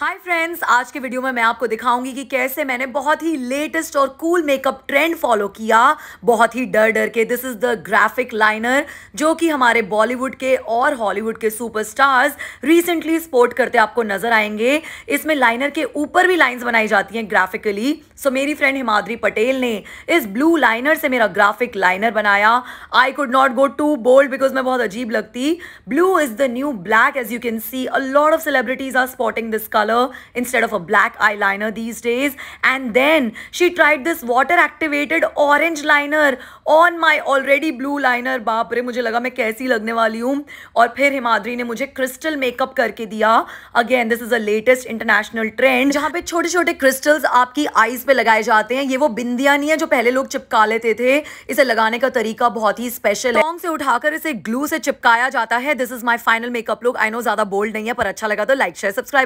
Hi friends आज के video में मैं आपको दिखाऊंगी कि कैसे मैंने बहुत ही लेटेस्ट और कूल मेकअप ट्रेंड फॉलो किया बहुत ही डर डर के this is the graphic liner जो कि हमारे बॉलीवुड के और हॉलीवुड के सुपरस्टार्स रिसेंटली स्पोर्ट करते आपको नजर आएंगे इसमें लाइनर के ऊपर भी लाइन्स बनाई जाती हैं ग्राफिकली सो मेरी फ्रेंड हिमाद्री पटेल ने इस ब्लू लाइनर से मेरा ग्राफिक लाइनर बनाया I could not go too bold because मैं बहुत अजीब लगती blue is the new black as you can see a lot of celebrities are spotting this colour color instead of a black eyeliner these days. And then she tried this water activated orange liner on my already blue liner. बाप रे मुझे लगा मैं कैसी लगने वाली हूँ और फिर हिमाद्री ने मुझे क्रिस्टल मेकअप करके दिया again this is a latest international trend जहाँ पे छोटे छोटे क्रिस्टल्स आपकी आईज पे लगाए जाते हैं ये वो बिंदिया नहीं है जो पहले लोग चिपका लेते थे इसे लगाने का तरीका बहुत ही स्पेशल है टोंग से उठाकर इसे ग्लू से चिपकाया जाता है this is my final makeup look I know ज्यादा बोल्ड नहीं है पर अच्छा लगा तो लाइक शेयर सब्सक्राइब